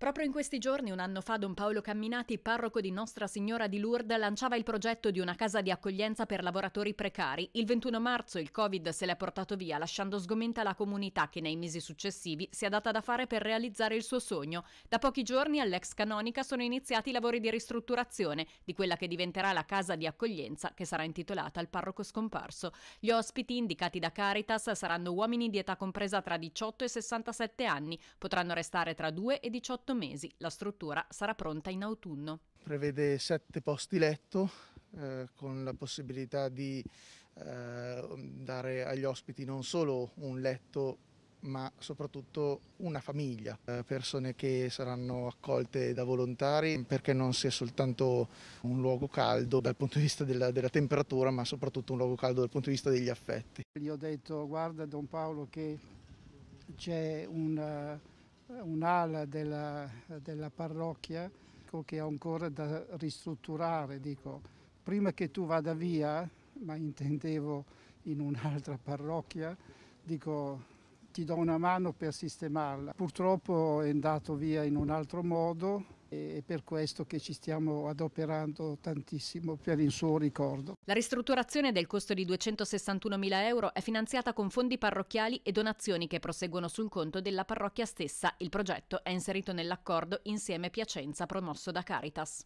Proprio in questi giorni, un anno fa, Don Paolo Camminati, parroco di Nostra Signora di Lourdes, lanciava il progetto di una casa di accoglienza per lavoratori precari. Il 21 marzo il Covid se l'è portato via, lasciando sgomenta la comunità che nei mesi successivi si è data da fare per realizzare il suo sogno. Da pochi giorni all'ex canonica sono iniziati i lavori di ristrutturazione di quella che diventerà la casa di accoglienza che sarà intitolata al parroco scomparso. Gli ospiti, indicati da Caritas, saranno uomini di età compresa tra 18 e 67 anni, potranno restare tra 2 e 18 anni 18 mesi. La struttura sarà pronta in autunno. Prevede sette posti letto eh, con la possibilità di eh, dare agli ospiti non solo un letto ma soprattutto una famiglia, eh, persone che saranno accolte da volontari perché non sia soltanto un luogo caldo dal punto di vista della, della, temperatura, ma soprattutto un luogo caldo dal punto di vista degli affetti. Gli ho detto guarda Don Paolo che c'è un un'ala della, della, parrocchia che è ancora da ristrutturare. Dico, prima che tu vada via, ma intendevo in un'altra parrocchia, dico ti do una mano per sistemarla. Purtroppo è andato via in un altro modo, è per questo che ci stiamo adoperando tantissimo per il suo ricordo. La ristrutturazione del costo di 261.000 euro è finanziata con fondi parrocchiali e donazioni che proseguono sul conto della parrocchia stessa. Il progetto è inserito nell'accordo Insieme Piacenza promosso da Caritas.